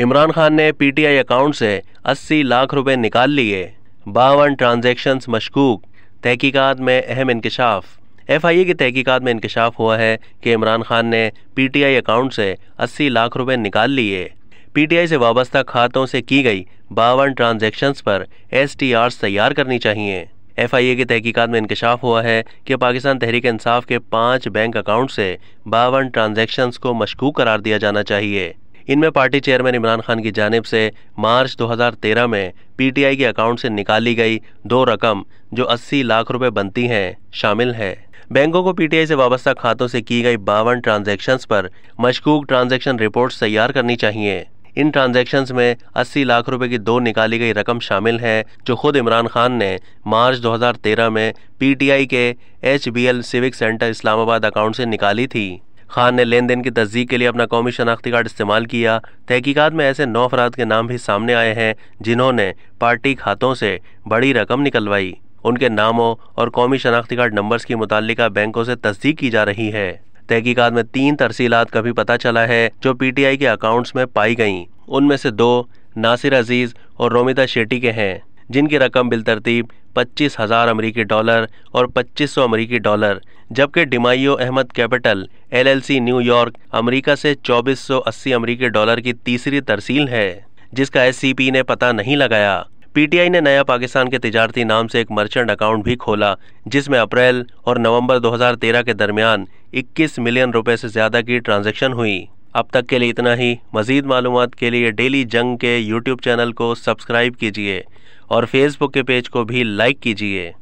इमरान खान ने PTI account से 80 लाख रुपए निकाल लिए बावन ट्रांजैक्शंस मशकूक तहकीकात में अहम इंकशाफ ए की तहकीकात में इंकशाफ हुआ है कि इमरान खान ने पीटीआई अकाउंट से 80 लाख रुपए निकाल लिए पीटीआई से वाबस्ता खातों से की गई बावन ट्रांजैक्शंस पर एस तैयार करनी चाहिए एफ आई ए की तहकीकात में इंकशाफ हुआ है कि पाकिस्तान तहरीक इंसाफ के पाँच बैंक अकाउंट से बावन ट्रांजेक्शन को मशकूक करार दिया जाना चाहिए इनमें पार्टी चेयरमैन इमरान खान की जानब से मार्च 2013 में पीटीआई के अकाउंट से निकाली गई दो रकम जो 80 लाख रुपए बनती हैं शामिल है बैंकों को पीटीआई से वाबस्ता खातों से की गई बावन ट्रांजेक्शन पर मशकूक ट्रांजेक्शन रिपोर्ट्स तैयार करनी चाहिए इन ट्रांजेक्शन में 80 लाख रुपए की दो निकाली गई रकम शामिल है जो खुद इमरान खान ने मार्च 2013 में पीटीआई के H civic centre Islamabad account से निकाली थी खान ने लेन देन की तस्दीक के लिए अपना कौमी शनाख्ती कार्ड इस्तेमाल किया तहकीकत में ऐसे नौ अफराद के नाम भी सामने आए हैं जिन्होंने पार्टी खातों से बड़ी रकम निकलवाई उनके नामों और कौमी शनाख्ती कार्ड नंबर्स की मुतल बैंकों से तस्दीक की जा रही है तहकीकत में तीन तरसीलात का भी पता चला है जो पीटीआई के अकाउंट्स में पाई गईं उनमें से दो नासिर अजीज़ और रोमिता शेट्टी के हैं जिनकी रकम बिलतरतीब पच्चीस हज़ार अमरीकी डॉलर और पच्चीस सौ अमरीकी डॉलर जबकि डिमाइयो Ahmed capital LLC New York America से अस्सी अमरीकी डॉलर की तीसरी तरसील है जिसका पी ने पता नहीं लगाया पीटीआई ने नया पाकिस्तान के तजारती नाम से एक मर्चेंट अकाउंट भी खोला जिसमें अप्रैल और नवंबर 2013 के दरमियान 21 मिलियन रुपए से ज़्यादा की ट्रांजैक्शन हुई अब तक के लिए इतना ही मज़ीद मालूम के लिए डेली जंग के यूट्यूब चैनल को सब्सक्राइब कीजिए और फेसबुक के पेज को भी लाइक कीजिए